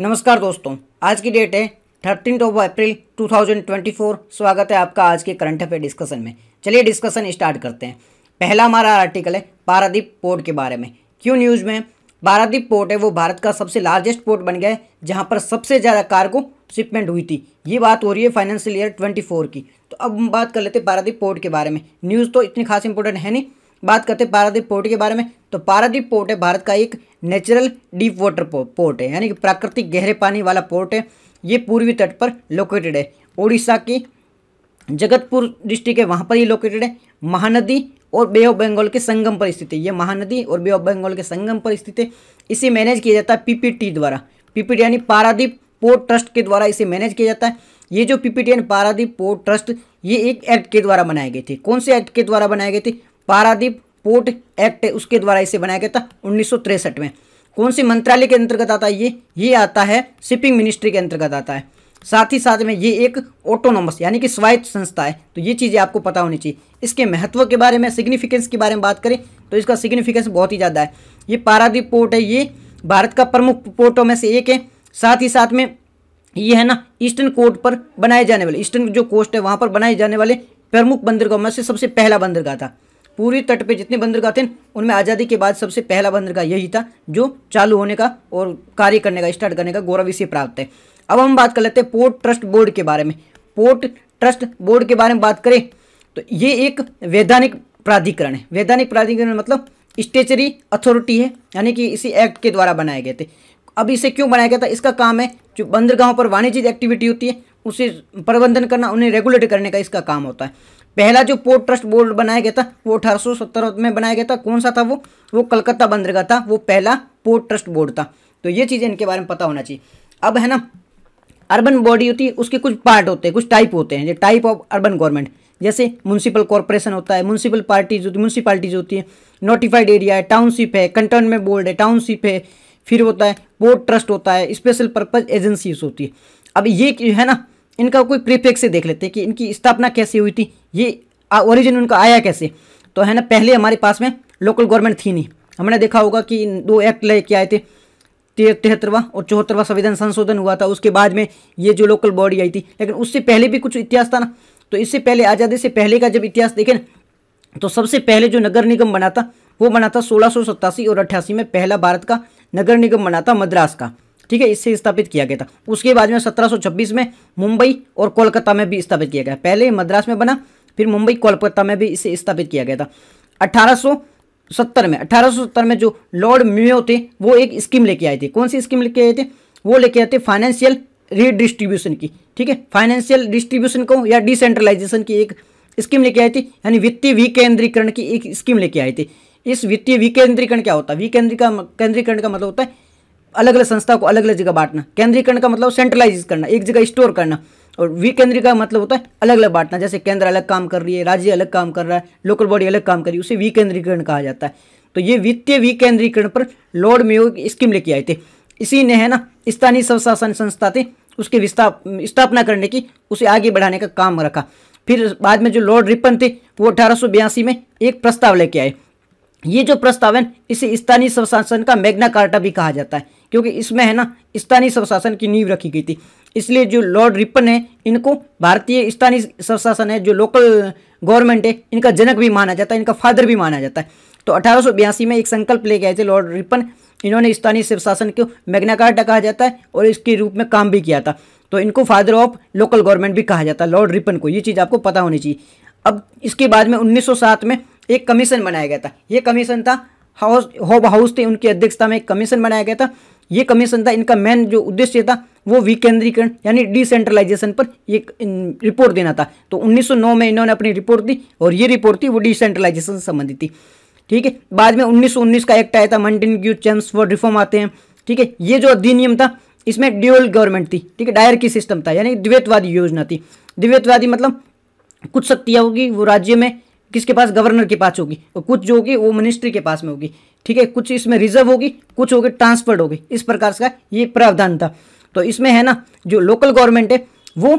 नमस्कार दोस्तों आज की डेट है थर्टीन ऑफ अप्रैल 2024 स्वागत है आपका आज के करंट अफेयर डिस्कशन में चलिए डिस्कशन स्टार्ट करते हैं पहला हमारा आर्टिकल है पारादीप पोर्ट के बारे में क्यों न्यूज़ में पारादीप पोर्ट है वो भारत का सबसे लार्जेस्ट पोर्ट बन गया है जहाँ पर सबसे ज़्यादा कार्गो शिपमेंट हुई थी ये बात हो रही है फाइनेंशियल ईयर ट्वेंटी की तो अब हम बात कर लेते हैं पारादीप पोर्ट के बारे में न्यूज़ तो इतनी खास इंपॉर्टेंट है नहीं बात करते हैं पारादीप पोर्ट के बारे में तो पारादीप पोर्ट है भारत का एक नेचुरल डीप वाटर पोर्ट है यानी कि प्राकृतिक गहरे पानी वाला पोर्ट है ये पूर्वी तट पर लोकेटेड है उड़ीसा की जगतपुर डिस्ट्रिक्ट है वहाँ पर ही लोकेटेड है महानदी और बे ऑफ बंगाल के संगम पर स्थित है ये महानदी और बे ऑफ बंगाल के संगम पर स्थित है इसे मैनेज किया जाता है पीपीटी द्वारा पीपीटी यानी पारादीप पोर्ट ट्रस्ट के द्वारा इसे मैनेज किया जाता है ये जो पीपीटी यानी पारादीप पोर्ट ट्रस्ट ये एक एक्ट के द्वारा बनाए गए थे कौन से एक्ट के द्वारा बनाए गए थे पारादीप पोर्ट एक्ट उसके द्वारा इसे बनाया गया था उन्नीस में कौन से मंत्रालय के अंतर्गत आता है ये ये आता है शिपिंग मिनिस्ट्री के अंतर्गत आता है साथ ही साथ में ये एक ऑटोनोमस यानी कि स्वायत्त संस्था है तो ये चीज़ें आपको पता होनी चाहिए इसके महत्व के बारे में सिग्निफिकेंस के बारे में बात करें तो इसका सिग्निफिकेंस बहुत ही ज़्यादा है ये पारादीप पोर्ट है ये भारत का प्रमुख पोर्टों में से एक है साथ ही साथ में ये है ना ईस्टर्न कोर्ट पर बनाए जाने वाले ईस्टर्न जो कोस्ट है वहाँ पर बनाए जाने वाले प्रमुख बंदरगाहों में से सबसे पहला बंदरगाह था पूरी तट पे जितने बंदरगाह थे उनमें आज़ादी के बाद सबसे पहला बंदरगाह यही था जो चालू होने का और कार्य करने का स्टार्ट करने का गौरव इसे प्राप्त है अब हम बात कर लेते हैं पोर्ट ट्रस्ट बोर्ड के बारे में पोर्ट ट्रस्ट बोर्ड के बारे में बात करें तो ये एक वैधानिक प्राधिकरण है वैधानिक प्राधिकरण मतलब स्टेचरी अथॉरिटी है यानी कि इसी एक्ट के द्वारा बनाए गए थे अब इसे क्यों बनाया गया था इसका काम है जो बंदरगाहों पर वाणिज्यिक एक्टिविटी होती है उसे प्रबंधन करना उन्हें रेगुलेट करने का इसका काम होता है पहला जो पोर्ट ट्रस्ट बोर्ड बनाया गया था वो अठारह में बनाया गया था कौन सा था वो वो कलकत्ता बंदरगाह था वो पहला पोर्ट ट्रस्ट बोर्ड था तो ये चीज़ें इनके बारे में पता होना चाहिए अब है ना अर्बन बॉडी होती है उसके कुछ पार्ट होते हैं कुछ टाइप होते हैं जो टाइप ऑफ अर्बन गवर्नमेंट जैसे म्यूनसिपल कॉरपोरेशन होता है म्यूनसिपल पार्टीज होती है म्यूनसिपालिटीज होती है नोटिफाइड एरिया है टाउनशिप है कंटोनमेंट बोर्ड है टाउनशिप है फिर होता है पोर्ट ट्रस्ट होता है स्पेशल पर्पज एजेंसीज होती है अब ये है ना इनका कोई प्रीफेक्स से देख लेते हैं कि इनकी स्थापना कैसे हुई थी ये ओरिजिन उनका आया कैसे तो है ना पहले हमारे पास में लोकल गवर्नमेंट थी नहीं हमने देखा होगा कि दो एक्ट लेके आए थे तिहत्तरवा और चौहत्तरवा संविधान संशोधन हुआ था उसके बाद में ये जो लोकल बॉडी आई थी लेकिन उससे पहले भी कुछ इतिहास था ना तो इससे पहले आज़ादी से पहले का जब इतिहास देखें तो सबसे पहले जो नगर निगम बना था वो बना था सोलह और अट्ठासी में पहला भारत का नगर निगम बना था मद्रास का ठीक है इससे स्थापित किया गया था उसके बाद में 1726 में मुंबई और कोलकाता में भी स्थापित किया गया पहले मद्रास में बना फिर मुंबई कोलकाता में भी इसे स्थापित किया गया था अठारह सत्तर में अठारह सत्तर में जो लॉर्ड म्यो थे वो एक स्कीम लेके आए थे कौन सी स्कीम लेके आए थे वो लेके आए थे फाइनेंशियल रीडिस्ट्रीब्यूशन की ठीक है फाइनेंशियल डिस्ट्रीब्यूशन को या डिसेंट्रलाइजेशन की एक स्कीम लेके आई थी यानी वित्तीय विकेंद्रीकरण की एक स्कीम लेके आए थी इस वित्तीय विकेंद्रीकरण क्या होता है विकेंद्रीकरण का मतलब होता है अलग अलग संस्था को अलग अलग जगह बांटना केंद्रीकरण का मतलब सेंट्रलाइज करना एक जगह स्टोर करना और विकेंद्री का मतलब होता है अलग अलग बांटना जैसे केंद्र अलग काम कर रही है राज्य अलग काम कर रहा है लोकल बॉडी अलग काम कर रही है उसे विकेंद्रीकरण कहा जाता है तो ये वित्तीय विकेंद्रीकरण पर लॉर्ड मेयो स्कीम लेके आए थे इसी ने है ना स्थानीय स्वशासन संस्था थे उसके विस्थाप स्थापना करने की उसे आगे बढ़ाने का काम रखा फिर बाद में जो लॉर्ड रिपन थे वो अठारह में एक प्रस्ताव लेके आए ये जो प्रस्ताव है इसे स्थानीय स्वशासन का मैग्ना कार्टा भी कहा जाता है क्योंकि इसमें है ना स्थानीय स्वशासन की नींव रखी गई थी इसलिए जो लॉर्ड रिपन है इनको भारतीय स्थानीय स्वशासन है जो लोकल गवर्नमेंट है इनका जनक भी माना जाता है इनका फादर भी माना जाता है तो अठारह में एक संकल्प लेके आए थे लॉर्ड रिपन इन्होंने स्थानीय स्वशासन को मैग्नाकार्टा कहा जाता है और इसके रूप में काम भी किया था तो इनको फादर ऑफ लोकल गवर्नमेंट भी कहा जाता है लॉर्ड रिपन को ये चीज़ आपको पता होनी चाहिए अब इसके बाद में 1907 में एक कमीशन बनाया गया था ये कमीशन था हाउस होब हाउस थे उनकी अध्यक्षता में एक कमीशन बनाया गया था ये कमीशन था इनका मेन जो उद्देश्य था वो विकेंद्रीकरण यानी डिसेंट्रलाइजेशन पर एक रिपोर्ट देना था तो 1909 में इन्होंने अपनी रिपोर्ट दी और ये रिपोर्ट थी वो डिसेंट्रलाइजेशन से संबंधित थी ठीक है बाद में 1919 का एक्ट आया था मंडिन ग्यू चैम्स फॉर रिफॉर्म आते हैं ठीक है ये जो अधिनियम था इसमें ड्यूअल गवर्नमेंट थी ठीक है डायर की सिस्टम था यानी द्वैतवादी योजना थी द्वैतवादी मतलब कुछ शक्तियाँ होगी वो राज्य में किसके पास गवर्नर के पास होगी और कुछ जो होगी वो मिनिस्ट्री के पास में होगी ठीक है कुछ इसमें रिजर्व होगी कुछ होगी ट्रांसफर्ड होगी इस प्रकार का ये प्रावधान था तो इसमें है ना जो लोकल गवर्नमेंट है वो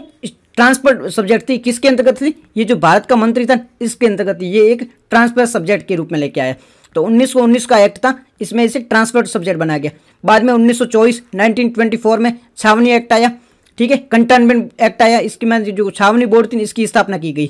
ट्रांसफर सब्जेक्ट थी किसके अंतर्गत थी ये जो भारत का मंत्री था इसके अंतर्गत ये एक ट्रांसफर सब्जेक्ट के रूप में लेके आया तो उन्नीस उन्नीस का एक्ट था इसमें इसे ट्रांसफर सब्जेक्ट बनाया गया बाद में 1924 1924 में छावनी एक्ट आया ठीक है कंटेनमेंट एक्ट आया इसकी मैं जो छावनी बोर्ड थी इसकी स्थापना की गई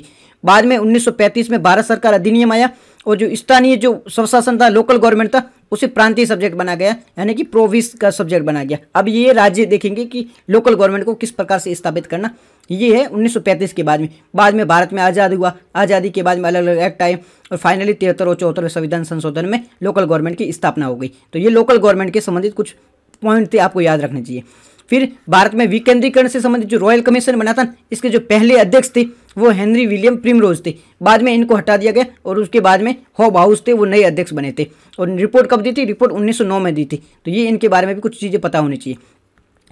बाद में उन्नीस में भारत सरकार अधिनियम आया और जो स्थानीय जो स्वशासन था लोकल गवर्नमेंट था उसे प्रांतीय सब्जेक्ट बना गया यानी कि प्रोविंस का सब्जेक्ट बना गया अब ये राज्य देखेंगे कि लोकल गवर्नमेंट को किस प्रकार से स्थापित करना ये है 1935 के बाद में बाद में भारत में आज़ाद हुआ आज़ादी के बाद में अलग अलग एक्ट आए और फाइनली तिहत्तर और चौहत्तर संविधान संशोधन में लोकल गवर्नमेंट की स्थापना हो गई तो ये लोकल गवर्नमेंट के संबंधित कुछ पॉइंट थे आपको याद रखने चाहिए फिर भारत में विकेंद्रीकरण से संबंधित जो रॉयल कमीशन बना था इसके जो पहले अध्यक्ष थे वो हेनरी विलियम प्रिमरोज थे बाद में इनको हटा दिया गया और उसके बाद में हॉब हाउस थे वो नए अध्यक्ष बने थे और रिपोर्ट कब दी थी रिपोर्ट 1909 में दी थी तो ये इनके बारे में भी कुछ चीज़ें पता होनी चाहिए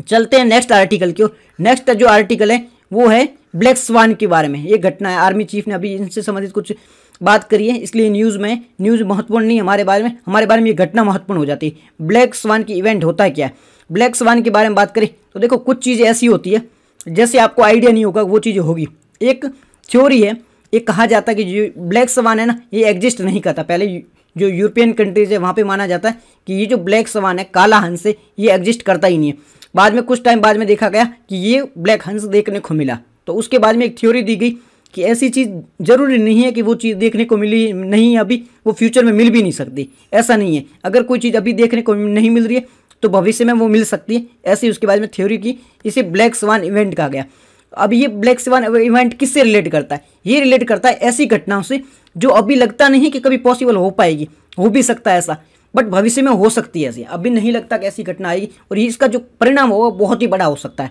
चलते हैं नेक्स्ट आर्टिकल की ओर नेक्स्ट जो आर्टिकल है वो है ब्लैक स्वान के बारे में ये घटना है आर्मी चीफ ने अभी इनसे संबंधित कुछ बात करी है इसलिए न्यूज़ में न्यूज़ महत्वपूर्ण नहीं हमारे बारे में हमारे बारे में ये घटना महत्वपूर्ण हो जाती है ब्लैक स्वान की इवेंट होता है क्या ब्लैक स्वान के बारे में बात करें तो देखो कुछ चीज़ें ऐसी होती है जैसे आपको आइडिया नहीं होगा वो चीज़ें होगी एक थ्योरी है ये कहा जाता है कि ब्लैक सवान है ना ये एग्जिस्ट नहीं करता पहले जो यूरोपियन कंट्रीज है वहाँ पे माना जाता है कि ये जो ब्लैक सवान है काला हंस है ये एग्जिस्ट करता ही नहीं है बाद में कुछ टाइम बाद में देखा गया कि ये ब्लैक हंस देखने को मिला तो उसके बाद में एक थ्योरी दी गई कि ऐसी चीज़ ज़रूरी नहीं है कि वो चीज़ देखने को मिली नहीं अभी वो फ्यूचर में मिल भी नहीं सकती ऐसा नहीं है अगर कोई चीज़ अभी देखने को नहीं मिल रही है तो भविष्य में वो मिल सकती है ऐसी उसके बाद में थ्योरी की इसे ब्लैक स्वान इवेंट कहा गया अब ये ब्लैक सेवन इवेंट किससे रिलेट करता है ये रिलेट करता है ऐसी घटनाओं से जो अभी लगता नहीं कि कभी पॉसिबल हो पाएगी हो भी सकता है ऐसा बट भविष्य में हो सकती है ऐसी अभी नहीं लगता कि ऐसी घटना आएगी और ये इसका जो परिणाम होगा बहुत ही बड़ा हो सकता है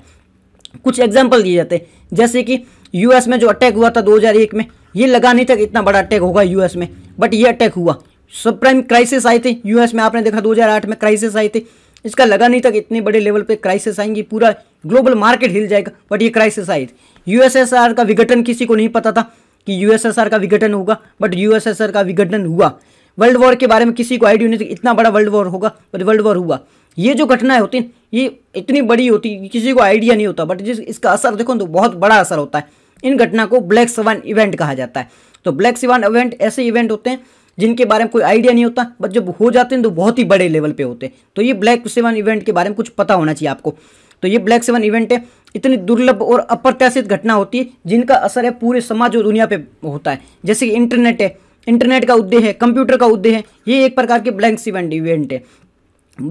कुछ एग्जाम्पल दिए जाते हैं जैसे कि यूएस में जो अटैक हुआ था 2001 में ये लगा नहीं था कि इतना बड़ा अटैक होगा यूएस में बट ये अटैक हुआ सब प्राइम क्राइसिस आई थी यूएस में आपने देखा 2008 में क्राइसिस आई थी इसका लगा नहीं था कि इतने बड़े लेवल पे क्राइसिस आएंगी पूरा ग्लोबल मार्केट हिल जाएगा बट ये क्राइसिस आई यूएसएसआर का विघटन किसी को नहीं पता था कि यूएसएसआर का विघटन होगा बट यूएसएसआर का विघटन हुआ वर्ल्ड वॉर के बारे में किसी को आइडिया नहीं था इतना बड़ा वर्ल्ड वॉर होगा बट वर्ल्ड वॉर हुआ ये जो घटनाएं होती ये इतनी बड़ी होती किसी को आइडिया नहीं होता बट जिस इसका असर देखो तो बहुत बड़ा असर होता है इन घटना को ब्लैक सवान इवेंट कहा जाता है तो ब्लैक सिवान इवेंट ऐसे इवेंट होते हैं जिनके बारे में कोई आइडिया नहीं होता बट जब हो जाते हैं तो बहुत ही बड़े लेवल पे होते हैं तो ये ब्लैक सेवन इवेंट के बारे में कुछ पता होना चाहिए आपको तो ये ब्लैक सेवन इवेंट है इतनी दुर्लभ और अप्रत्याशित घटना होती है जिनका असर है पूरे समाज और दुनिया पे होता है जैसे कि इंटरनेट है इंटरनेट का उद्देश्य है कंप्यूटर का उद्देश्य है ये एक प्रकार के ब्लैक सेवन इवेंट है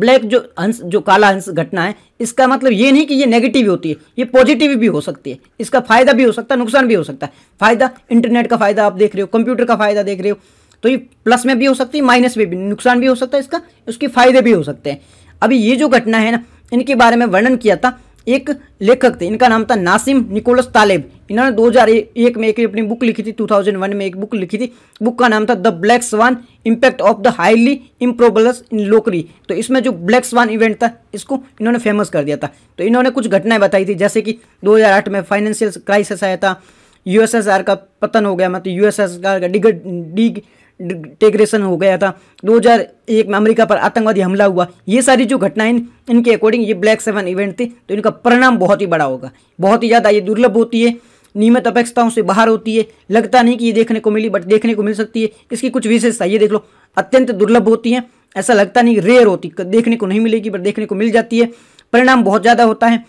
ब्लैक जो हंस जो काला हंस घटना है इसका मतलब ये नहीं कि ये नेगेटिव होती है ये पॉजिटिव भी हो सकती है इसका फायदा भी हो सकता है नुकसान भी हो सकता है फायदा इंटरनेट का फायदा आप देख रहे हो कंप्यूटर का फायदा देख रहे हो तो ये प्लस में भी हो सकती है माइनस में भी नुकसान भी हो सकता है इसका उसके फायदे भी हो सकते हैं अभी ये जो घटना है ना इनके बारे में वर्णन किया था एक लेखक थे इनका नाम था नासिम निकोलस तालेब इन्होंने 2001 में एक अपनी बुक लिखी थी 2001 में एक बुक लिखी थी बुक का नाम था the black swan impact of the highly improbable इन लोकरी तो इसमें जो ब्लैक स्वान इवेंट था इसको इन्होंने फेमस कर दिया था तो इन्होंने कुछ घटनाएं बताई थी जैसे कि 2008 में फाइनेंशियल क्राइसिस आया था यूएसएसआर का पतन हो गया मतलब यूएसएसआर का डिग डिग डिग्रेशन हो गया था 2001 में अमेरिका पर आतंकवादी हमला हुआ ये सारी जो घटनाएं इनके अकॉर्डिंग ये ब्लैक सेवन इवेंट थे तो इनका परिणाम बहुत ही बड़ा होगा बहुत ही ज़्यादा ये दुर्लभ होती है नियमित अपेक्षताओं से बाहर होती है लगता नहीं कि ये देखने को मिली बट देखने को मिल सकती है इसकी कुछ विशेषता ये देख लो अत्यंत दुर्लभ होती है ऐसा लगता नहीं रेयर होती देखने को नहीं मिलेगी बट देखने को मिल जाती है परिणाम बहुत ज़्यादा होता है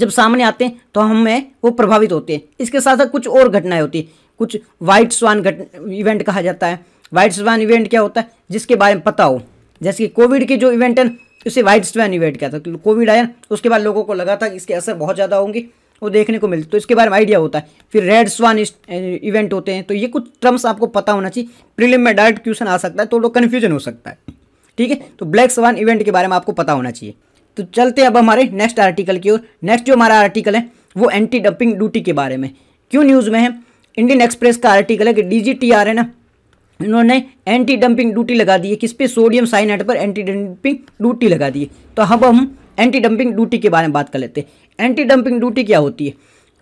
जब सामने आते हैं तो हमें वो प्रभावित होते हैं इसके साथ साथ कुछ और घटनाएं होती हैं कुछ वाइट स्वान घट इवेंट कहा जाता है वाइट स्वान इवेंट क्या होता है जिसके बारे में पता हो जैसे कि कोविड के जो इवेंट है उसे वाइट स्वान इवेंट क्या था कोविड आया उसके बाद लोगों को लगा था इसके असर बहुत ज़्यादा होंगे वो देखने को मिलते तो इसके बारे में आइडिया होता है फिर रेड स्वान इवेंट होते हैं तो ये कुछ टर्म्स आपको पता होना चाहिए प्रीलिम में डायरेक्ट क्वेश्चन आ सकता है तो लोग कन्फ्यूजन हो सकता है ठीक है तो ब्लैक स्वान इवेंट के बारे में आपको पता होना चाहिए तो चलते अब हमारे नेक्स्ट आर्टिकल की ओर नेक्स्ट जो हमारा आर्टिकल है वो एंटी डंपिंग ड्यूटी के बारे में क्यों न्यूज़ में है इंडियन एक्सप्रेस का आर्टिकल है कि डीजीटीआर है ना इन्होंने एंटी डंपिंग ड्यूटी लगा दी है किस पे सोडियम साइनाइड पर एंटी डंपिंग ड्यूटी लगा दी है तो अब हम एंटी डंपिंग ड्यूटी के बारे में बात कर लेते हैं एंटी डंपिंग ड्यूटी क्या होती है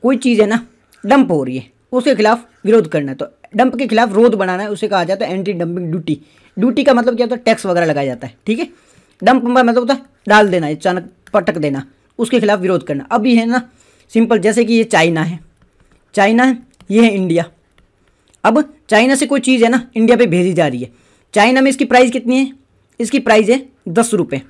कोई चीज़ है ना डंप हो रही है उसके खिलाफ विरोध करना है तो डंप के खिलाफ रोध बनाना है उसे कहा जाता है एंटी डंपिंग ड्यूटी ड्यूटी का मतलब क्या होता है टैक्स वगैरह लगाया जाता है ठीक है डंप का मतलब होता है डाल देना अचानक पटक देना उसके खिलाफ विरोध करना अभी है ना सिंपल जैसे कि ये चाइना है चाइना है ये है इंडिया अब चाइना से कोई चीज़ है ना इंडिया पे भेजी जा रही है चाइना में इसकी प्राइस कितनी है इसकी प्राइस है दस रुपये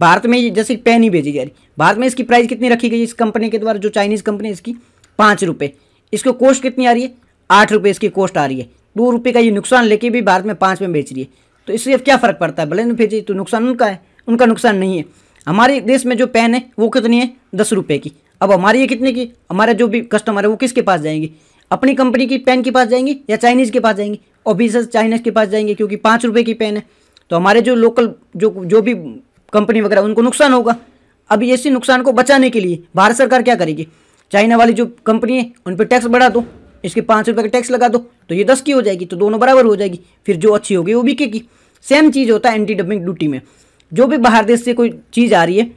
भारत में जैसे पेन ही भेजी जा रही भारत में इसकी प्राइस कितनी रखी गई इस कंपनी के द्वारा जो चाइनीज़ कंपनी इसकी पाँच रुपये इसको कॉस्ट कितनी आ रही है आठ रुपये इसकी कॉस्ट आ रही है दो रुपये का ये नुकसान लेके भी भारत में पाँच में बेच रही है तो इससे क्या फ़र्क पड़ता है भले ना भेजिए तो नुकसान उनका है उनका नुकसान नहीं है हमारे देश में जो पेन है वो कितनी है दस रुपये की अब हमारी ये कितने की हमारे जो भी कस्टमर है वो किसके पास जाएंगी अपनी कंपनी की पेन के पास जाएंगे या चाइनीज़ के पास जाएंगे ऑफिसर चाइनीज़ के पास जाएंगे क्योंकि पाँच रुपये की पेन है तो हमारे जो लोकल जो जो भी कंपनी वगैरह उनको नुकसान होगा अब इसी नुकसान को बचाने के लिए भारत सरकार क्या करेगी चाइना वाली जो कंपनी है उन पर टैक्स बढ़ा दो इसके पाँच रुपये का टैक्स लगा दो तो ये दस की हो जाएगी तो दोनों बराबर हो जाएगी फिर जो अच्छी होगी वो बिकेगी सेम चीज़ होता है एंटी डंपिंग ड्यूटी में जो भी बाहर देश से कोई चीज़ आ रही है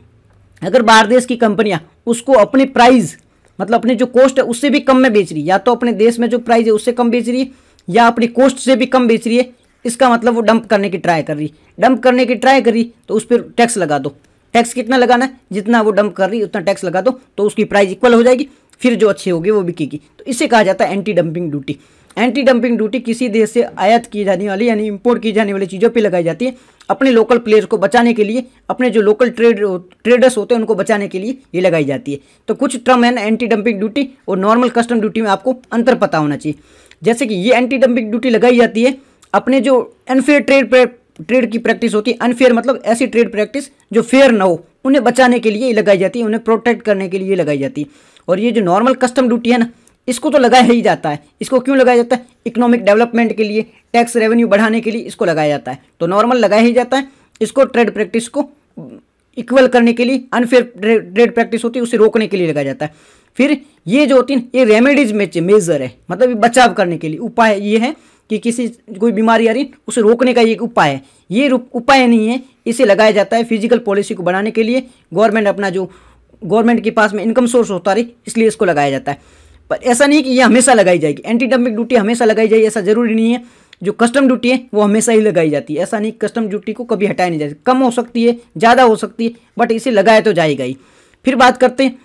अगर बाहर देश की कंपनियाँ उसको अपने प्राइज मतलब अपनी जो कॉस्ट है उससे भी कम में बेच रही है या तो अपने देश में जो प्राइस है उससे कम बेच रही है या अपनी कॉस्ट से भी कम बेच रही है इसका मतलब वो डंप करने की ट्राई कर रही डंप करने की ट्राई कर रही तो उस पर टैक्स लगा दो टैक्स कितना लगाना है जितना वो डंप कर रही है उतना टैक्स लगा दो तो उसकी प्राइस इक्वल हो जाएगी फिर जो अच्छी होगी वो बिकेगी तो इसे कहा जाता है anti dumping duty anti dumping duty किसी देश से आयात की जाने वाली यानी इंपोर्ट की जाने वाली चीज़ों पे लगाई जाती है अपने लोकल प्लेयर्स को बचाने के लिए अपने जो लोकल ट्रेड ट्रेडर्स होते हैं उनको बचाने के लिए ये लगाई जाती है तो कुछ ट्रम है एंटी डंपिंग ड्यूटी और नॉर्मल कस्टम ड्यूटी में आपको अंतर पता होना चाहिए जैसे कि ये एंटी डंपिंग ड्यूटी लगाई जाती है अपने जो अनफेयर ट्रेड ट्रेड की प्रैक्टिस होती है अनफेयर मतलब ऐसी ट्रेड प्रैक्टिस जो फेयर ना हो उन्हें बचाने के लिए लगाई जाती है उन्हें प्रोटेक्ट करने के लिए लगाई जाती है और ये जो नॉर्मल कस्टम ड्यूटी है ना इसको तो लगाया ही जाता है इसको क्यों लगाया जाता है इकोनॉमिक डेवलपमेंट के लिए टैक्स रेवेन्यू बढ़ाने के लिए इसको लगाया जाता है तो नॉर्मल लगाया ही जाता है इसको ट्रेड प्रैक्टिस को इक्वल करने के लिए अनफेयर ट्रेड प्रैक्टिस होती है उसे रोकने के लिए लगाया जाता है फिर ये जो होती है ये रेमेडीज में मेजर है मतलब बचाव करने के लिए उपाय ये है कि किसी कोई बीमारी आ रही उसे रोकने का एक उपाय है ये उपाय नहीं है इसे लगाया जाता है फिजिकल पॉलिसी को बढ़ाने के लिए गवर्नमेंट अपना जो गवर्नमेंट के पास में इनकम सोर्स होता रही इसलिए इसको लगाया जाता है पर ऐसा नहीं कि ये हमेशा लगाई जाएगी एंटी डंपिंग ड्यूटी हमेशा लगाई जाएगी ऐसा जरूरी नहीं है जो कस्टम ड्यूटी है वो हमेशा ही लगाई जाती है ऐसा नहीं कस्टम ड्यूटी को कभी हटाया नहीं जाती कम हो सकती है ज़्यादा हो सकती है बट इसे लगाया तो जाएगा ही फिर बात करते हैं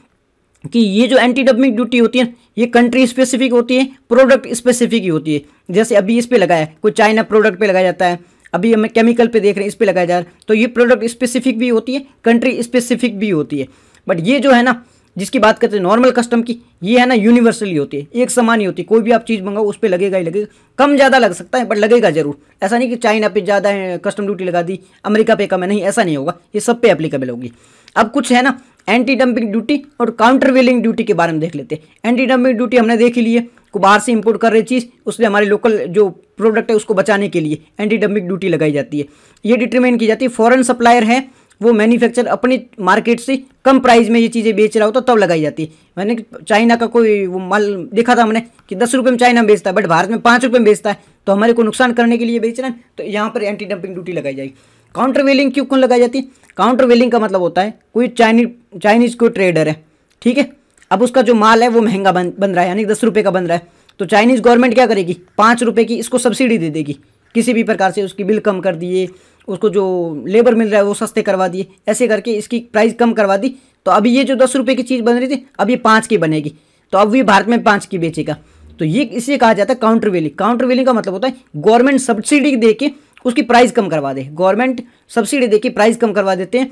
कि ये जो एंटी डंपिंग ड्यूटी होती है ये कंट्री स्पेसिफिक होती है प्रोडक्ट स्पेसिफिक ही होती है जैसे अभी इस पर लगाया कोई चाइना प्रोडक्ट पर लगाया जाता है अभी हमें केमिकल पे देख रहे हैं इस पर लगाया जा रहा है तो ये प्रोडक्ट स्पेसिफिक भी होती है कंट्री स्पेसिफिक भी होती है बट ये जो है ना जिसकी बात करते हैं नॉर्मल कस्टम की ये है ना यूनिवर्सली होती है एक समान ही होती है कोई भी आप चीज़ मंगाओ उस पर लगेगा ही लगेगा कम ज़्यादा लग सकता है बट लगेगा ज़रूर ऐसा नहीं कि चाइना पे ज़्यादा है कस्टम ड्यूटी लगा दी अमेरिका पे कम है नहीं ऐसा नहीं होगा ये सब पे अप्लीकेबल होगी अब कुछ है ना एंटी डंपिंग ड्यूटी और काउंटर वेलिंग ड्यूटी के बारे में देख लेते हैं एंटी डंपिंग ड्यूटी हमने देख ही ली है को बाहर से इम्पोर्ट कर रही चीज़ उसमें हमारे लोकल जो प्रोडक्ट है उसको बचाने के लिए एंटी डंपिंग ड्यूटी लगाई जाती है ये डिटरमिन की जाती है फॉरन सप्लायर है वो मैन्युफैक्चर अपने मार्केट से कम प्राइस में ये चीज़ें बेच रहा हो तो तब लगाई जाती है मैंने चाइना का कोई वो माल देखा था हमने कि दस रुपये में चाइना में बेचता है बट भारत में पाँच रुपये में बेचता है तो हमारे को नुकसान करने के लिए बेच रहे हैं तो यहाँ पर एंटी डंपिंग ड्यूटी लगाई जाएगी काउंटर वेलिंग क्यों कौन लगाई जाती है काउंटर वेलिंग का मतलब होता है कोई चाइनीज चाइनीज कोई ट्रेडर है ठीक है अब उसका जो माल है वो महंगा बन बन रहा है यानी दस रुपये का बन रहा है तो चाइनीज़ गवर्नमेंट क्या करेगी पाँच रुपये की इसको सब्सिडी दे देगी किसी भी प्रकार से उसकी बिल कम कर दिए उसको जो लेबर मिल रहा है वो सस्ते करवा दिए ऐसे करके इसकी प्राइस कम करवा दी तो अभी ये जो दस रुपये की चीज़ बन रही थी अब ये पाँच की बनेगी तो अब ये भारत में पाँच की बेचेगा तो ये इसे कहा जाता है काउंटर वेलिंग काउंटर वेलिंग का मतलब होता है गवर्नमेंट सब्सिडी दे के उसकी प्राइस कम करवा दे गवर्नमेंट सब्सिडी दे के प्राइस कम करवा देते हैं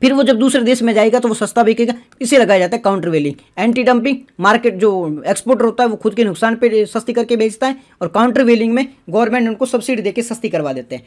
फिर वो जब दूसरे देश में जाएगा तो वो सस्ता बिकेगा इसे लगाया जाता है countervailing anti dumping market जो एक्सपोर्टर होता है वो खुद के नुकसान पर सस्ती करके बेचता है और काउंटर वेलिंग में गवर्नमेंट उनको सब्सिडी दे सस्ती करवा देते हैं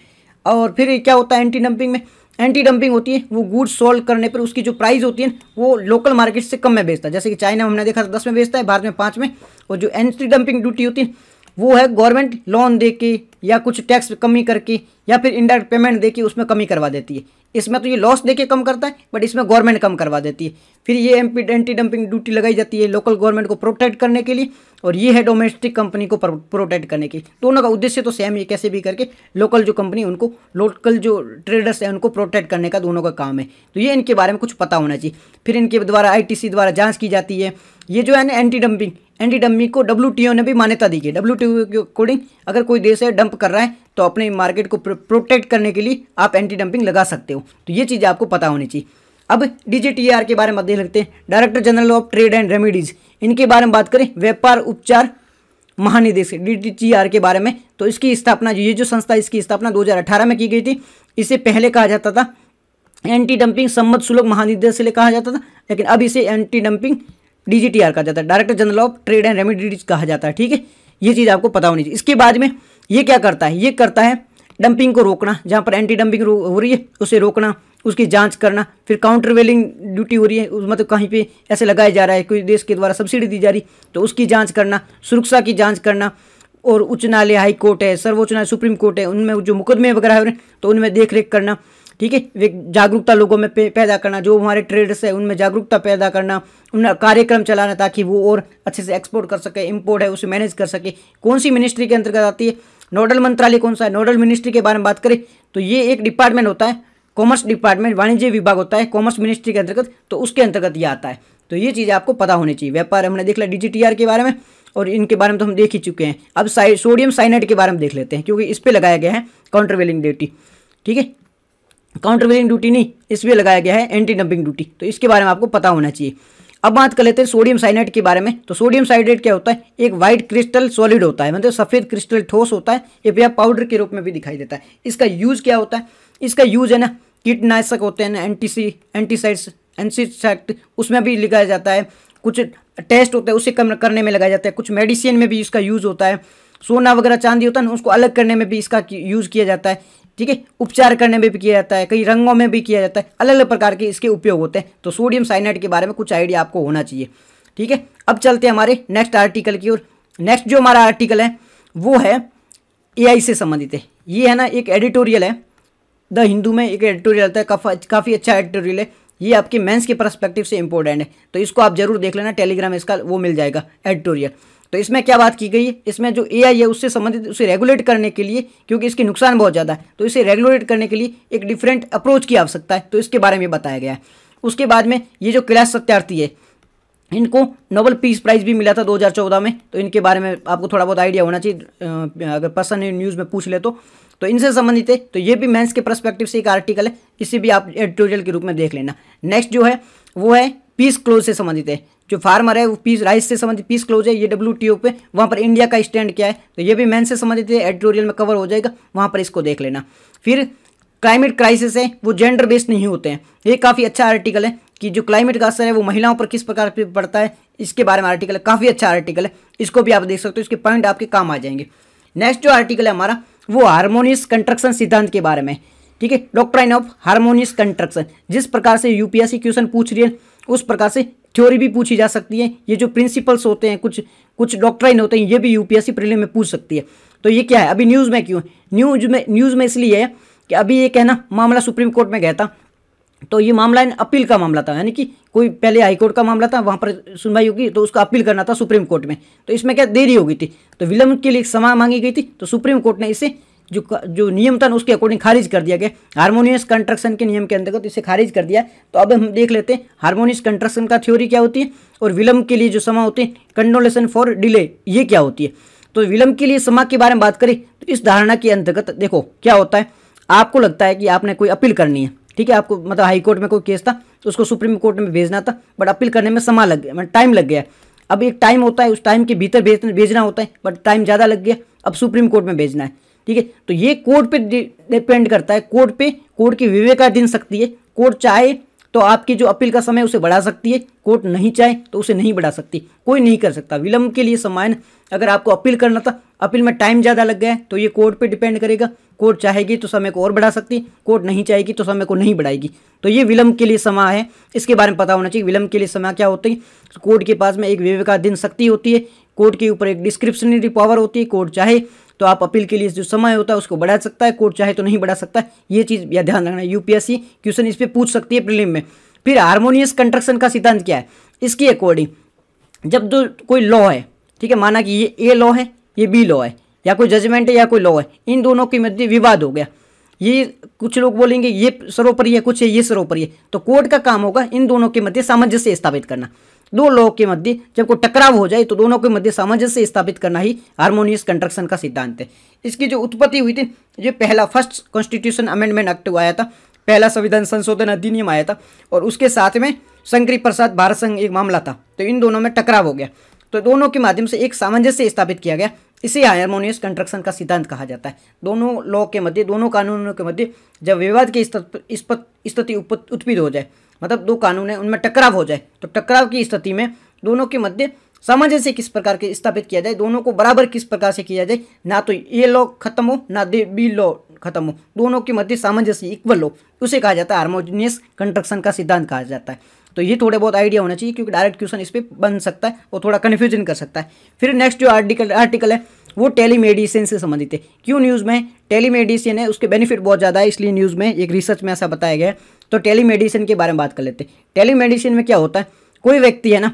और फिर क्या होता है एंटी डंपिंग में एंटी डंपिंग होती है वो गुड सोल्व करने पर उसकी जो प्राइस होती है वो लोकल मार्केट से कम में बेचता है जैसे कि चाइना में हमने देखा था दस में बेचता है भारत में पाँच में और जो एंटी डंपिंग ड्यूटी होती है वो है गवर्नमेंट लोन दे के या कुछ टैक्स कमी करके या फिर इंडायरेक्ट पेमेंट दे के उसमें कमी करवा देती है इसमें तो ये लॉस दे के कम करता है बट इसमें गवर्नमेंट कम करवा देती है फिर ये एम एंटी डंपिंग ड्यूटी लगाई जाती है लोकल गवर्नमेंट को प्रोटेक्ट करने के लिए और ये है डोमेस्टिक कंपनी को प्रोटेक्ट करने की दोनों का उद्देश्य तो सेम ही कैसे भी करके लोकल जो कंपनी उनको लोकल जो ट्रेडर्स हैं उनको प्रोटेक्ट करने का दोनों का काम है तो ये इनके बारे में कुछ पता होना चाहिए फिर इनके द्वारा आईटीसी द्वारा जांच की जाती है ये जो है ना एंटी डंपिंग एंटी डंपिंग को डब्ल्यू ने भी मान्यता दी है डब्ल्यू के अकॉर्डिंग अगर कोई देश है डंप कर रहा है तो अपने मार्केट को प्रोटेक्ट करने के लिए आप एंटी डंपिंग लगा सकते हो तो ये चीज़ आपको पता होनी चाहिए अब डीजीटीआर के बारे में देख लेते हैं director general of trade and remedies इनके बारे में बात करें व्यापार उपचार महानिदेशक डीटीआर के बारे में तो इसकी स्थापना ये जो संस्था इसकी स्थापना 2018 में की गई थी इसे पहले कहा जाता था एंटी डंपिंग सम्मत सुलभ महानिदेशालय कहा जाता था लेकिन अब इसे एंटी डंपिंग डीजीटीआर कहा जाता है director general of trade and remedies कहा जाता है ठीक है ये चीज़ आपको पता होनी चाहिए इसके बाद में ये क्या करता है ये करता है डंपिंग को रोकना जहाँ पर एंटी डंपिंग हो रही है उसे रोकना उसकी जांच करना फिर वेलिंग ड्यूटी हो रही है मतलब कहीं पे ऐसे लगाया जा रहा है कोई देश के द्वारा सब्सिडी दी जा रही तो उसकी जाँच करना सुरक्षा की जाँच करना और उच्च न्यायालय हाई कोर्ट है सर्वोच्च न्यायालय सुप्रीम कोर्ट है उनमें जो मुकदमे वगैरह हो रहे हैं तो उनमें देख रेख करना ठीक है जागरूकता लोगों में पैदा करना जो हमारे ट्रेडर्स हैं उनमें जागरूकता पैदा करना उनका कार्यक्रम चलाना ताकि वो और अच्छे से एक्सपोर्ट कर सके इम्पोर्ट है उसे मैनेज कर सके कौन सी मिनिस्ट्री के अंतर्गत आती है नोडल मंत्रालय कौन सा है नोडल मिनिस्ट्री के बारे में बात करें तो ये एक डिपार्टमेंट होता है कॉमर्स डिपार्टमेंट वाणिज्य विभाग होता है कॉमर्स मिनिस्ट्री के अंतर्गत तो उसके अंतर्गत ये आता है तो ये चीज़ आपको पता होनी चाहिए व्यापार हमने देख लिया डीजीटीआर के बारे में और इनके बारे में तो हम देख ही चुके हैं अब साइ सोडियम साइनाइड के बारे में देख लेते हैं क्योंकि इस पर लगाया गया है काउंटरवेलिंग ड्यूटी ठीक है काउंटरवेलिंग ड्यूटी नहीं इस पर लगाया गया है एंटी डंपिंग ड्यूटी तो इसके बारे में आपको पता होना चाहिए अब बात कर लेते हैं सोडियम साइनाइड के बारे में तो सोडियम साइनाइड क्या होता है एक वाइट क्रिस्टल सॉलिड होता है मतलब सफ़ेद क्रिस्टल ठोस होता है या पाउडर के रूप में भी दिखाई देता है इसका यूज़ क्या होता है इसका यूज़ है ना कीटनाशक होते हैं एंटीसी एंटीसाइड्स एंसीसेक्ट उसमें भी लगाया जाता है कुछ टेस्ट होता है उसे कम करने में लगाया जाता है कुछ मेडिसिन में भी इसका यूज़ होता है सोना वगैरह चांदी होता है ना उसको अलग करने में भी इसका यूज़ किया जाता है ठीक है उपचार करने में भी किया जाता है कई रंगों में भी किया जाता है अलग अलग प्रकार के इसके उपयोग होते हैं तो सोडियम साइनाइड के बारे में कुछ आइडिया आपको होना चाहिए ठीक है अब चलते हैं हमारे नेक्स्ट आर्टिकल की ओर नेक्स्ट जो हमारा आर्टिकल है वो है ए से संबंधित है ये है ना एक एडिटोरियल है द हिंदू में एक एडिटोरियल आता है काफ़ी अच्छा एडिटोरियल है ये आपके मेंस के परस्पेक्टिव से इंपॉर्टेंट है तो इसको आप जरूर देख लेना टेलीग्राम इसका वो मिल जाएगा एडिटोरियल तो इसमें क्या बात की गई है इसमें जो ए है उससे संबंधित उसे रेगुलेट करने के लिए क्योंकि इसके नुकसान बहुत ज़्यादा है तो इसे रेगुलेट करने के लिए एक डिफरेंट अप्रोच की आवश्यकता है तो इसके बारे में बताया गया है उसके बाद में ये जो क्लास सत्यार्थी है इनको नोबल पीस प्राइज़ भी मिला था 2014 में तो इनके बारे में आपको थोड़ा बहुत आइडिया होना चाहिए अगर पर्सन न्यूज़ में पूछ ले तो तो इनसे संबंधित है तो ये भी मेंस के परस्पेक्टिव से एक आर्टिकल है इसे भी आप एडिटोरियल के रूप में देख लेना नेक्स्ट जो है वो है पीस क्लोज से संबंधित है जो फार्मर है वो पीस राइस से संबंधित पीस क्लोज है ये डब्ल्यू टी ओ पे वहाँ पर इंडिया का स्टैंड क्या है तो ये भी मेन्स से संबंधित है एडिटोरियल में कवर हो जाएगा वहाँ पर इसको देख लेना फिर क्लाइमेट क्राइसिस है वो जेंडर बेस्ड नहीं होते हैं ये काफ़ी अच्छा आर्टिकल है कि जो क्लाइमेट का असर है वो महिलाओं पर किस प्रकार पड़ता है इसके बारे में आर्टिकल है काफ़ी अच्छा आर्टिकल है इसको भी आप देख सकते हो इसके पॉइंट आपके काम आ जाएंगे नेक्स्ट जो आर्टिकल है हमारा वो हारमोनियस कंस्ट्रक्शन सिद्धांत के बारे में ठीक है डॉक्ट्राइन ऑफ हारमोनियस कंस्ट्रक्शन जिस प्रकार से यूपीएससी क्वेश्चन पूछ रही है उस प्रकार से थ्योरी भी पूछी जा सकती है ये जो प्रिंसिपल्स होते हैं कुछ कुछ डॉक्ट्राइन होते हैं ये भी यूपीएससी प्रीलिम में पूछ सकती है तो ये क्या है अभी न्यूज़ में क्यों न्यूज़ में न्यूज़ में इसलिए है कि अभी ये कहना मामला सुप्रीम कोर्ट में गया था तो ये मामला अपील का मामला था यानी कि कोई पहले हाईकोर्ट का मामला था वहाँ पर सुनवाई होगी तो उसका अपील करना था सुप्रीम कोर्ट में तो इसमें क्या देरी हो गई थी तो विलम्ब के लिए समा मांगी गई थी तो सुप्रीम कोर्ट ने इसे जो जो नियम था उसके अकॉर्डिंग खारिज कर दिया गया हारमोनियस कंस्ट्रक्शन के नियम के अंतर्गत तो इसे खारिज कर दिया तो अब हम देख लेते हैं हारमोनियस कंस्ट्रक्शन का थ्योरी क्या होती है और विलम्ब के लिए जो समा होती है कंडोलेशन फॉर डिले ये क्या होती है तो विलम्ब के लिए समा के बारे में बात करें तो इस धारणा के अंतर्गत देखो क्या होता है आपको लगता है कि आपने कोई अपील करनी है ठीक है आपको मतलब हाई कोर्ट में कोई केस था तो उसको सुप्रीम कोर्ट में भेजना था बट अपील करने में समय लग गया मतलब टाइम लग गया अब एक टाइम होता है उस टाइम के भीतर भेज भेजना होता है बट टाइम ज़्यादा लग गया अब सुप्रीम कोर्ट में भेजना है ठीक है तो ये कोर्ट पर डिपेंड करता है कोर्ट पर कोर्ट की विवेकाधीन शक्ति है कोर्ट चाहे तो आपकी जो अपील का समय उसे बढ़ा सकती है कोर्ट नहीं चाहे तो उसे नहीं बढ़ा सकती कोई नहीं कर सकता विलंब के लिए समान अगर आपको अपील करना था अपील में टाइम ज़्यादा लग गया है तो ये कोर्ट पर डिपेंड करेगा कोर्ट चाहेगी तो समय को और बढ़ा सकती कोर्ट नहीं चाहेगी तो समय को नहीं बढ़ाएगी तो ये विलंब के लिए समय है इसके बारे में पता होना चाहिए विलंब के लिए समय क्या होती है कोर्ट के पास में एक विवेकाधीन शक्ति होती है कोर्ट के ऊपर एक डिस्क्रिप्शनरी पावर होती है कोर्ट चाहे तो आप अपील के लिए जो समय होता है उसको बढ़ा सकता है कोर्ट चाहे तो नहीं बढ़ा सकता ये चीज़ या ध्यान रखना यूपीएससी क्वेश्चन इस पर पूछ सकती है प्रिलिम में फिर हारमोनियस कंस्ट्रक्शन का सिद्धांत क्या है इसके अकॉर्डिंग जब जो कोई लॉ है ठीक है माना कि ये ए लॉ है ये बी लॉ है या कोई जजमेंट है या कोई लॉ है इन दोनों के मध्य विवाद हो गया ये कुछ लोग बोलेंगे ये सर्वोपरि है कुछ है ये सर्वोपरि है तो कोर्ट का काम होगा इन दोनों के मध्य सामंजस्य स्थापित करना दो लोगों के मध्य जब कोई टकराव हो जाए तो दोनों के मध्य सामंजस्य स्थापित करना ही हार्मोनियस कंट्रक्शन का सिद्धांत है इसकी जो उत्पत्ति हुई थी जो पहला फर्स्ट कॉन्स्टिट्यूशन अमेंडमेंट एक्ट आया था पहला संविधान संशोधन अधिनियम आया था और उसके साथ में शंकरी प्रसाद भारत संघ एक मामला था तो इन दोनों में टकराव हो गया तो दोनों के माध्यम से एक सामंजस्य स्थापित किया गया इसे हारमोनियस कंट्रक्शन का सिद्धांत कहा जाता है दोनों लॉ के मध्य दोनों कानूनों के मध्य जब विवाद की स्थिति उत्पत्त हो जाए मतलब दो कानून है उनमें टकराव हो जाए तो टकराव की स्थिति में दोनों के मध्य सामंजस्य किस प्रकार के स्थापित किया जाए दोनों को बराबर किस प्रकार से किया जाए ना तो ए लॉ खत्म हो ना दे बी लॉ खत्म हो दोनों के मध्य सामंजस्य इक्वल हो उसे कहा जाता है हारमोनियस कंस्ट्रक्शन का सिद्धांत कहा जाता है तो ये थोड़े बहुत आइडिया होना चाहिए क्योंकि डायरेक्ट क्वेश्चन इस पर बन सकता है और थोड़ा कन्फ्यूजन कर सकता है फिर नेक्स्ट जो आर्टिकल आर्टिकल है वो टेलीमेडिसिन से संबंधित है क्यों न्यूज़ में टेलीमेडिसिन है उसके बेनिफिट बहुत ज़्यादा है इसलिए न्यूज़ में एक रिसर्च में ऐसा बताया गया है तो टेली मेडिसिन के बारे में बात कर लेते हैं टेली मेडिसिन में क्या होता है कोई व्यक्ति है ना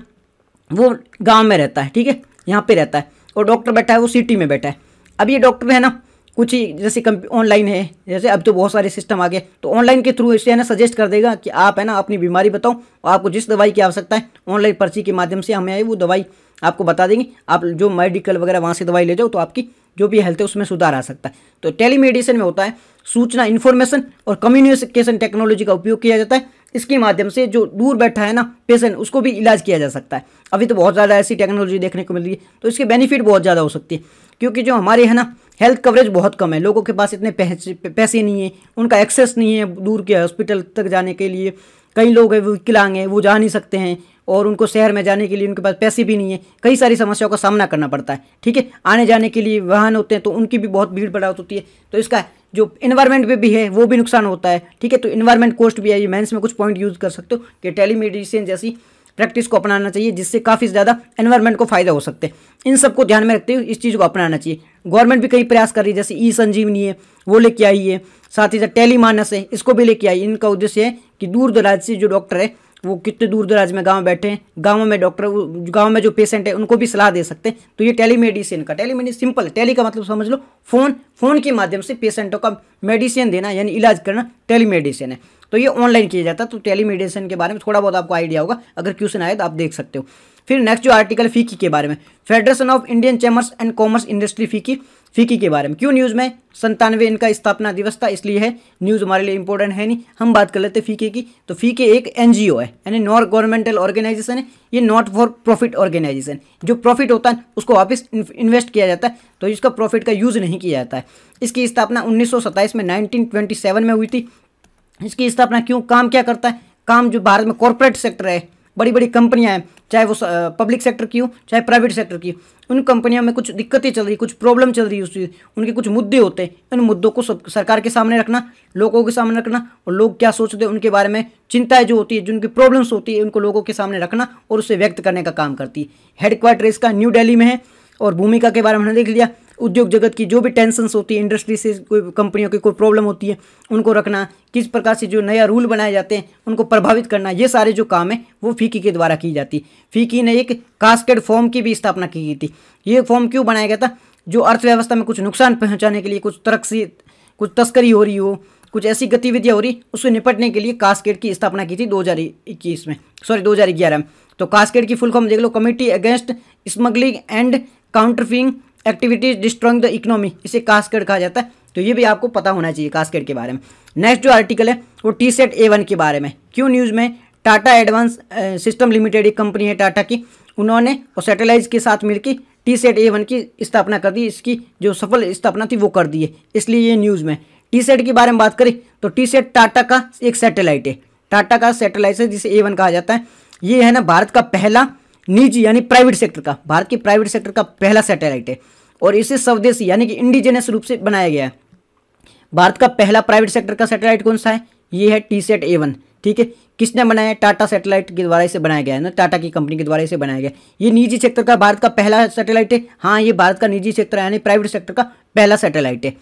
वो गाँव में रहता है ठीक है यहाँ पर रहता है और डॉक्टर बैठा है वो सिटी में बैठा है अब ये डॉक्टर है ना कुछ ही जैसे ऑनलाइन है जैसे अब तो बहुत सारे सिस्टम आ गए तो ऑनलाइन के थ्रू इसे है ना सजेस्ट कर देगा कि आप है ना अपनी बीमारी बताओ और आपको जिस दवाई की आवश्यकता है ऑनलाइन पर्ची के माध्यम से हमें वो दवाई आपको बता देंगे आप जो मेडिकल वगैरह वहाँ से दवाई ले जाओ तो आपकी जो भी हेल्थ है उसमें सुधार आ सकता है तो टेलीमेडिसिन में होता है सूचना इन्फॉर्मेशन और कम्युनिकेशन टेक्नोलॉजी का उपयोग किया जाता है इसके माध्यम से जो दूर बैठा है ना पेशेंट उसको भी इलाज किया जा सकता है अभी तो बहुत ज़्यादा ऐसी टेक्नोलॉजी देखने को मिल रही है तो इसके बेनिफिट बहुत ज़्यादा हो सकती है क्योंकि जो हमारे है ना हेल्थ कवरेज बहुत कम है लोगों के पास इतने पैसे पैसे नहीं है उनका एक्सेस नहीं है दूर के हॉस्पिटल तक जाने के लिए कई लोग हैं वो हैं वो जा नहीं सकते हैं और उनको शहर में जाने के लिए उनके पास पैसे भी नहीं है कई सारी समस्याओं का सामना करना पड़ता है ठीक है आने जाने के लिए वाहन होते हैं तो उनकी भी बहुत भीड़ बढ़ावत होती है तो इसका जो इन्वायरमेंट पे भी है वो भी नुकसान होता है ठीक है तो इन्वायरमेंट कोस्ट भी है ये मेंस में कुछ पॉइंट यूज़ कर सकते हो कि टेलीमेडिसिन जैसी प्रैक्टिस को अपनाना चाहिए जिससे काफ़ी ज़्यादा इन्वायरमेंट को फायदा हो सकते हैं इन सबको ध्यान में रखते हुए इस चीज़ को अपनाना चाहिए गवर्नमेंट भी कई प्रयास कर रही है जैसे ई संजीवनी है वो लेके आई है साथ ही साथ टेली मानस है इसको भी लेके आई इनका उद्देश्य है कि दूर दराज से जो डॉक्टर है वो कितने दूर दराज में गांव बैठे हैं गाँव में डॉक्टर गांव में जो पेशेंट है उनको भी सलाह दे सकते हैं तो ये टेली मेडिसिन का टेली मेडिसिन सिंपल है टेली का मतलब समझ लो फ़ोन फ़ोन के माध्यम से पेशेंटों का मेडिसिन देना यानी इलाज करना टेली मेडिसिन है तो ये ऑनलाइन किया जाता है तो टेली मेडिसिन के बारे में थोड़ा बहुत आपको आइडिया होगा अगर क्वेश्चन आए तो आप देख सकते हो फिर नेक्स्ट जो आर्टिकल फीकी के बारे में federation of Indian chambers and commerce industry FICCI FICCI के बारे में क्यों न्यूज़ में संतानवे इनका स्थापना दिवस था इसलिए है न्यूज़ हमारे लिए इंपॉर्टेंट है नहीं हम बात कर लेते फीके की तो फीके एक एनजीओ है यानी नॉन गवर्नमेंटल ऑर्गेनाइजेशन है ये नॉट फॉर प्रॉफिट ऑर्गेनाइजेशन जो प्रॉफिट होता है उसको वापस इन्वेस्ट किया जाता है तो इसका प्रॉफिट का यूज़ नहीं किया जाता है इसकी स्थापना उन्नीस में नाइनटीन में हुई थी इसकी स्थापना क्यों काम क्या करता है काम जो भारत में कॉरपोरेट सेक्टर है बड़ी बड़ी कंपनियां हैं चाहे वो पब्लिक सेक्टर की हो चाहे प्राइवेट सेक्टर की उन कंपनियों में कुछ दिक्कतें चल रही कुछ प्रॉब्लम चल रही है उनके कुछ मुद्दे होते हैं इन मुद्दों को सब सरकार के सामने रखना लोगों के सामने रखना और लोग क्या सोचते हैं उनके बारे में चिंताएं जो होती है जिनकी प्रॉब्लम्स होती है उनको लोगों के सामने रखना और उसे व्यक्त करने का काम करती है हेडक्वार्टर इसका न्यू डेली में है और भूमिका के बारे में हमने देख लिया उद्योग जगत की जो भी टेंशन होती है इंडस्ट्री से कोई कंपनियों की कोई प्रॉब्लम होती है उनको रखना किस प्रकार से जो नया रूल बनाए जाते हैं उनको प्रभावित करना ये सारे जो काम है वो फीकी के द्वारा की जाती फीकी ने एक कास्केड फॉर्म की भी स्थापना की गई थी ये फॉर्म क्यों बनाया गया था जो अर्थव्यवस्था में कुछ नुकसान पहुँचाने के लिए कुछ तरक्सी कुछ तस्करी हो रही हो कुछ ऐसी गतिविधियाँ हो रही उससे निपटने के लिए कास्केट की स्थापना की थी दो हज़ार इक्कीस में सॉरी दो हज़ार ग्यारह में तो कास्केट की फुल फॉर्म देख लो committee against smuggling and counterfeiting activities destroying the economy इसे कास्केड कहा जाता है तो ये भी आपको पता होना चाहिए कास्केड के बारे में नेक्स्ट जो आर्टिकल है वो टी सेट ए वन के बारे में क्यों न्यूज़ में टाटा एडवांस सिस्टम लिमिटेड एक कंपनी है टाटा की उन्होंने और सेटेलाइट के साथ मिलकर टी सेट ए वन की स्थापना कर दी इसकी जो सफल स्थापना थी वो कर दी है इसलिए ये न्यूज़ में टी सेट के बारे में बात करें तो टी सेट टाटा का एक सैटेलाइट है टाटा का सैटेलाइट है जिसे ए वन कहा जाता है ये है ना भारत का पहला निजी यानी प्राइवेट सेक्टर का भारत के प्राइवेट सेक्टर का पहला सैटेलाइट है और इसे स्वदेशी यानी कि इंडिजिनियस रूप से बनाया गया है भारत का पहला प्राइवेट सेक्टर का सैटेलाइट कौन सा है ये है टी सेट ए वन ठीक है किसने बनाया टाटा सैटेलाइट के द्वारा इसे बनाया गया है ना टाटा की कंपनी के द्वारा इसे बनाया गया ये निजी क्षेत्र का भारत का पहला सैटेलाइट है हाँ ये भारत का निजी क्षेत्र यानी प्राइवेट सेक्टर का पहला सैटेलाइट है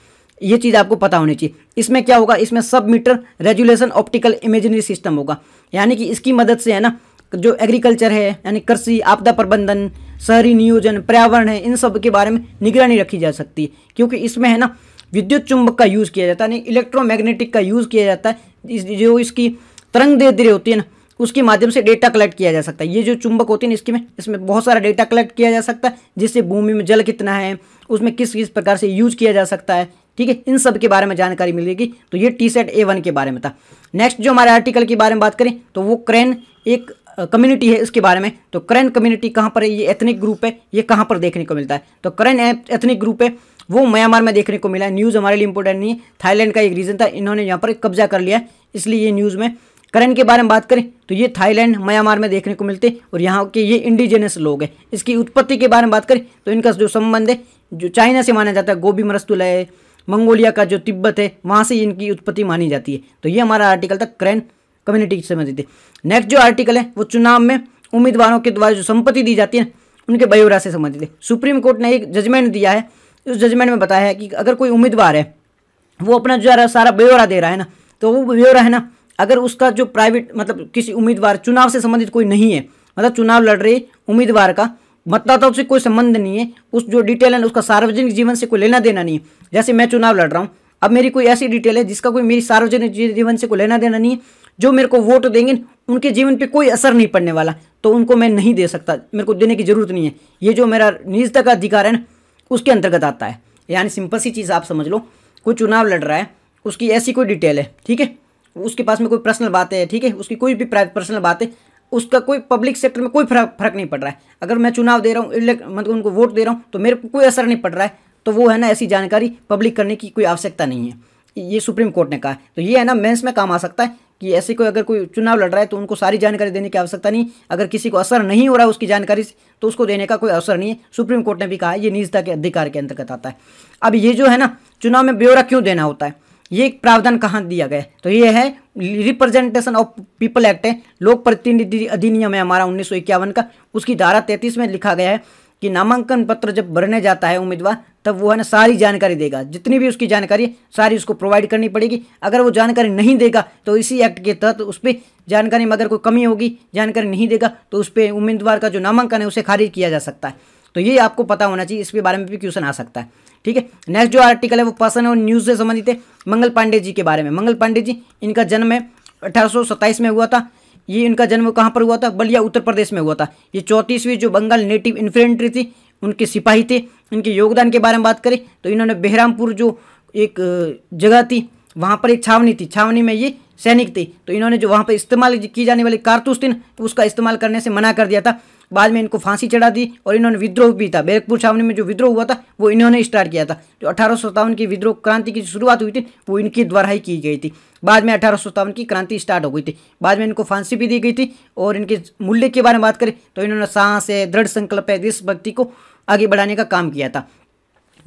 ये चीज़ आपको पता होनी चाहिए इसमें क्या होगा इसमें sub metre resolution optical imaginary system होगा यानी कि इसकी मदद से है ना जो एग्रीकल्चर है यानी कृषि आपदा प्रबंधन शहरी नियोजन पर्यावरण है इन सब के बारे में निगरानी रखी जा सकती है क्योंकि इसमें है ना विद्युत चुंबक का यूज़ किया जाता है यानी इलेक्ट्रोमैग्नेटिक का यूज़ किया जाता है जो इसकी तरंग धीरे धीरे होती है ना उसके माध्यम से डेटा कलेक्ट किया जा सकता है ये जो चुंबक होती है ना इसकी में इसमें बहुत सारा डेटा कलेक्ट किया जा सकता है जिससे भूमि में जल कितना है उसमें किस किस प्रकार से यूज किया जा सकता है ठीक है इन सब के बारे में जानकारी मिलेगी तो ये टी सेट ए वन के बारे में था नेक्स्ट जो हमारे आर्टिकल के बारे में बात करें तो वो क्रेन एक कम्युनिटी है उसके बारे में तो करेंट कम्युनिटी कहाँ पर है ये एथनिक ग्रुप है ये कहाँ पर देखने को मिलता है तो करेंट एथनिक ग्रुप है वो म्यांमार में देखने को मिला है न्यूज़ हमारे लिए इंपॉर्टेंट नहीं है थाईलैंड का एक रीज़न था इन्होंने यहाँ पर कब्जा कर लिया इसलिए ये न्यूज़ में करेंट के बारे में बात करें तो ये थाईलैंड म्यांमार में देखने को मिलते और यहाँ के ये इंडिजिनस लोग हैं इसकी उत्पत्ति के बारे में बात करें तो इनका जो संबंध है जो चाइना से माना जाता है गोभी मरस्तुल है मंगोलिया का जो तिब्बत है वहाँ से इनकी उत्पत्ति मानी जाती है तो ये हमारा आर्टिकल था करेंट कम्युनिटी से संबंधित है नेक्स्ट जो आर्टिकल है वो चुनाव में उम्मीदवारों के द्वारा जो संपत्ति दी जाती है उनके बयोरा से संबंधित है सुप्रीम कोर्ट ने एक जजमेंट दिया है उस जजमेंट में बताया है कि अगर कोई उम्मीदवार है वो अपना जो सारा ब्यौरा दे रहा है ना तो वो ब्यौरा है ना अगर उसका जो प्राइवेट मतलब किसी उम्मीदवार चुनाव से संबंधित कोई नहीं है मतलब चुनाव लड़ रही उम्मीदवार का मतदाताओं से कोई संबंध नहीं है उस जो डिटेल है उसका सार्वजनिक जीवन से कोई लेना देना नहीं है जैसे मैं चुनाव लड़ रहा हूँ अब मेरी कोई ऐसी डिटेल है जिसका कोई मेरी सार्वजनिक जीवन से कोई लेना देना नहीं है जो मेरे को वोट देंगे उनके जीवन पे कोई असर नहीं पड़ने वाला तो उनको मैं नहीं दे सकता मेरे को देने की ज़रूरत नहीं है ये जो मेरा निजता का अधिकार है ना उसके अंतर्गत आता है यानी सिंपल सी चीज़ आप समझ लो कोई चुनाव लड़ रहा है उसकी ऐसी कोई डिटेल है ठीक है उसके पास में कोई पर्सनल बातें हैं ठीक है उसकी कोई भी पर्सनल बातें उसका कोई पब्लिक सेक्टर में कोई फर्क फर्क नहीं पड़ रहा है अगर मैं चुनाव दे रहा हूँ मतलब उनको वोट दे रहा हूँ तो मेरे को कोई असर नहीं पड़ रहा है तो वो है ना ऐसी जानकारी पब्लिक करने की कोई आवश्यकता नहीं है ये सुप्रीम कोर्ट ने कहा है तो ये है ना मेंस में काम आ सकता है कि ऐसे कोई अगर कोई चुनाव लड़ रहा है तो उनको सारी जानकारी देने की आवश्यकता नहीं अगर किसी को असर नहीं हो रहा है उसकी जानकारी तो उसको देने का कोई अवसर नहीं है सुप्रीम कोर्ट ने भी कहा ये निजता के अधिकार के अंतर्गत आता है अब ये जो है ना चुनाव में ब्यौरा क्यों देना होता है ये एक प्रावधान कहाँ दिया गया है तो ये है रिप्रेजेंटेशन ऑफ पीपल एक्ट है लोक प्रतिनिधि अधिनियम है हमारा उन्नीस का उसकी धारा तैंतीस में लिखा गया है कि नामांकन पत्र जब भरने जाता है उम्मीदवार तब वो है ना सारी जानकारी देगा जितनी भी उसकी जानकारी सारी उसको प्रोवाइड करनी पड़ेगी अगर वो जानकारी नहीं देगा तो इसी एक्ट के तहत उस पर जानकारी में अगर कोई कमी होगी जानकारी नहीं देगा तो उस पर उम्मीदवार का जो नामांकन है उसे खारिज किया जा सकता है तो ये आपको पता होना चाहिए इसके बारे में भी क्वेश्चन आ सकता है ठीक है नेक्स्ट जो आर्टिकल है वो पर्सन और न्यूज़ से संबंधित है मंगल पांडे जी के बारे में मंगल पांडे जी इनका जन्म है अठारह में हुआ था ये इनका जन्म कहाँ पर हुआ था बलिया उत्तर प्रदेश में हुआ था ये चौंतीसवीं जो बंगाल नेटिव इन्फेंट्री थी उनके सिपाही थे इनके योगदान के बारे में बात करें तो इन्होंने बहरामपुर जो एक जगह थी वहाँ पर एक छावनी थी छावनी में ये सैनिक थे तो इन्होंने जो वहाँ पर इस्तेमाल की जाने वाली कारतूस थी उसका इस्तेमाल करने से मना कर दिया था बाद में इनको फांसी चढ़ा दी और इन्होंने विद्रोह भी था बैरकपुर छावनी में जो विद्रोह हुआ था वो इन्होंने स्टार्ट किया था जो अठारह की विद्रोह क्रांति की शुरुआत हुई थी वो इनके द्वारा ही की गई थी बाद में अठारह की क्रांति स्टार्ट हो गई थी बाद में इनको फांसी भी दी गई थी और इनके मूल्य के बारे में बात करें तो इन्होंने साहस है दृढ़ संकल्प है देशभक्ति को आगे बढ़ाने का काम किया था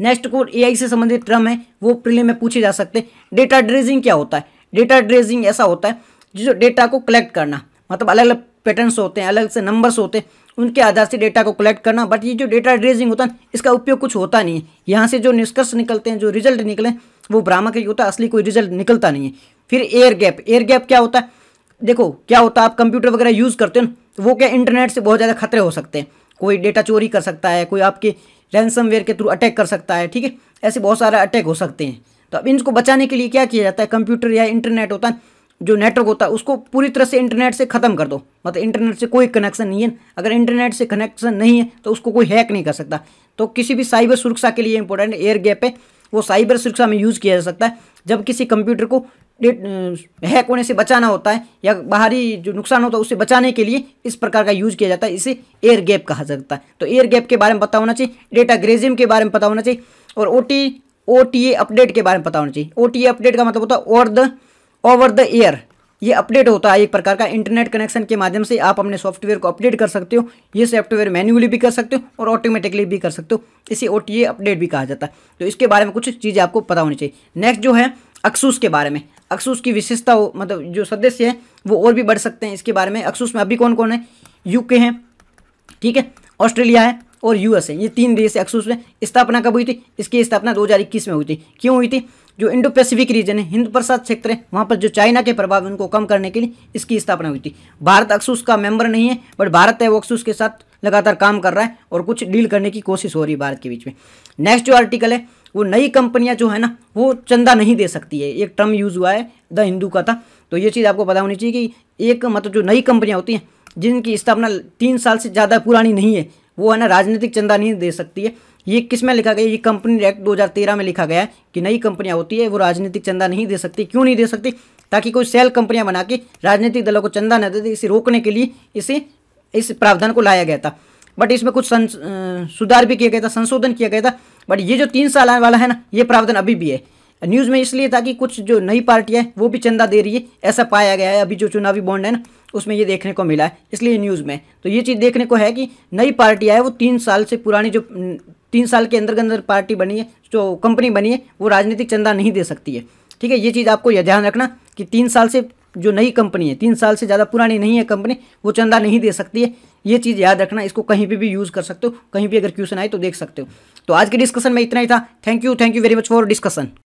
नेक्स्ट कोड ए से संबंधित ट्रम है वो प्रिलिम में पूछे जा सकते हैं डेटा ड्रेजिंग क्या होता है डेटा ड्रेजिंग ऐसा होता है जो डेटा को कलेक्ट करना मतलब अलग अलग पैटर्न्स होते हैं अलग से नंबर्स होते हैं उनके आधार से डेटा को कलेक्ट करना बट ये जो डेटा ड्रेजिंग होता है इसका उपयोग कुछ होता नहीं है यहाँ से जो निष्कर्ष निकलते हैं जो रिजल्ट निकले वो भ्रामक ही होता है असली कोई रिजल्ट निकलता नहीं है फिर एयर गैप एयर गैप क्या होता है देखो क्या होता है आप कंप्यूटर वगैरह यूज़ करते हो तो वो क्या इंटरनेट से बहुत ज़्यादा खतरे हो सकते हैं कोई डेटा चोरी कर सकता है कोई आपके रैनसम के थ्रू अटैक कर सकता है ठीक है ऐसे बहुत सारे अटैक हो सकते हैं तो अब इनको बचाने के लिए क्या किया जाता है कंप्यूटर या इंटरनेट होता है जो नेटवर्क होता है उसको पूरी तरह से इंटरनेट से ख़त्म कर दो मतलब इंटरनेट से कोई कनेक्शन नहीं है अगर इंटरनेट से कनेक्शन नहीं है तो उसको कोई हैक नहीं कर सकता तो किसी भी साइबर सुरक्षा के लिए इंपॉर्टेंट एयर गैप है वो साइबर सुरक्षा में यूज़ किया जा सकता है जब किसी कंप्यूटर को हैक होने से बचाना होता है या बाहरी जो नुकसान होता है उससे बचाने के लिए इस प्रकार का यूज़ किया जाता है इसे एयर गैप कहा जाता है तो एयर गैप के बारे में पता होना चाहिए डेटा ग्रेजिम के बारे में पता होना चाहिए और O T O T A update के बारे में पता होना चाहिए ओ टी ए अपडेट का मतलब होता है over the over the air ये अपडेट होता है एक प्रकार का इंटरनेट कनेक्शन के माध्यम से आप अपने सॉफ्टवेयर को अपडेट कर सकते हो ये सॉफ्टवेयर मैन्युअली भी कर सकते हो और ऑटोमेटिकली भी कर सकते हो इसे ओ अपडेट भी कहा जाता है तो इसके बारे में कुछ चीज़ें आपको पता होनी चाहिए नेक्स्ट जो है अक्सूस के बारे में अक्सूस की विशेषता हो मतलब जो सदस्य है वो और भी बढ़ सकते हैं इसके बारे में अक्सूस में अभी कौन कौन है यूके हैं ठीक है ऑस्ट्रेलिया है और यूएस है ये तीन देश है अक्सूस में स्थापना कब हुई थी इसकी स्थापना दो में हुई थी क्यों हुई थी जो इंडो पैसिफिक रीजन है हिंद प्रसाद क्षेत्र है वहाँ पर जो चाइना के प्रभाव उनको कम करने के लिए इसकी स्थापना हुई थी भारत अक्सूस का मेंबर नहीं है बट भारत है वो अक्सूस के साथ लगातार काम कर रहा है और कुछ डील करने की कोशिश हो रही है भारत के बीच में नेक्स्ट जो आर्टिकल है वो नई कंपनियां जो है ना वो चंदा नहीं दे सकती है एक टर्म यूज़ हुआ है द हिंदू का था तो ये चीज़ आपको पता होनी चाहिए कि एक मतलब जो नई कंपनियाँ होती हैं जिनकी स्थापना तीन साल से ज़्यादा पुरानी नहीं है वो है ना राजनीतिक चंदा नहीं दे सकती है ये किस में लिखा गया ये कंपनी एक्ट दो में लिखा गया है कि नई कंपनियाँ होती है वो राजनीतिक चंदा नहीं दे सकती क्यों नहीं दे सकती ताकि कोई सेल कंपनियाँ बना के राजनीतिक दलों को चंदा न दे इसे रोकने के लिए इसे इस प्रावधान को लाया गया था बट इसमें कुछ सुधार भी किया गया था संशोधन किया गया था बट ये जो तीन साल आने वाला है ना ये प्रावधान अभी भी है न्यूज़ में इसलिए था कि कुछ जो नई पार्टियां हैं वो भी चंदा दे रही है ऐसा पाया गया है अभी जो चुनावी बॉन्ड है ना उसमें ये देखने को मिला है इसलिए न्यूज़ में तो ये चीज़ देखने को है कि नई पार्टी है वो तीन साल से पुरानी जो तीन साल के अंदर अंदर पार्टी बनी है जो कंपनी बनी है वो राजनीतिक चंदा नहीं दे सकती है ठीक है ये चीज़ आपको यह ध्यान रखना कि तीन साल से जो नई कंपनी है तीन साल से ज़्यादा पुरानी नहीं है कंपनी वो चंदा नहीं दे सकती है ये चीज़ याद रखना इसको कहीं पे भी यूज़ कर सकते हो कहीं भी अगर क्वेश्चन आए तो देख सकते हो तो आज के डिस्कशन में इतना ही था thank you thank you very much for discussion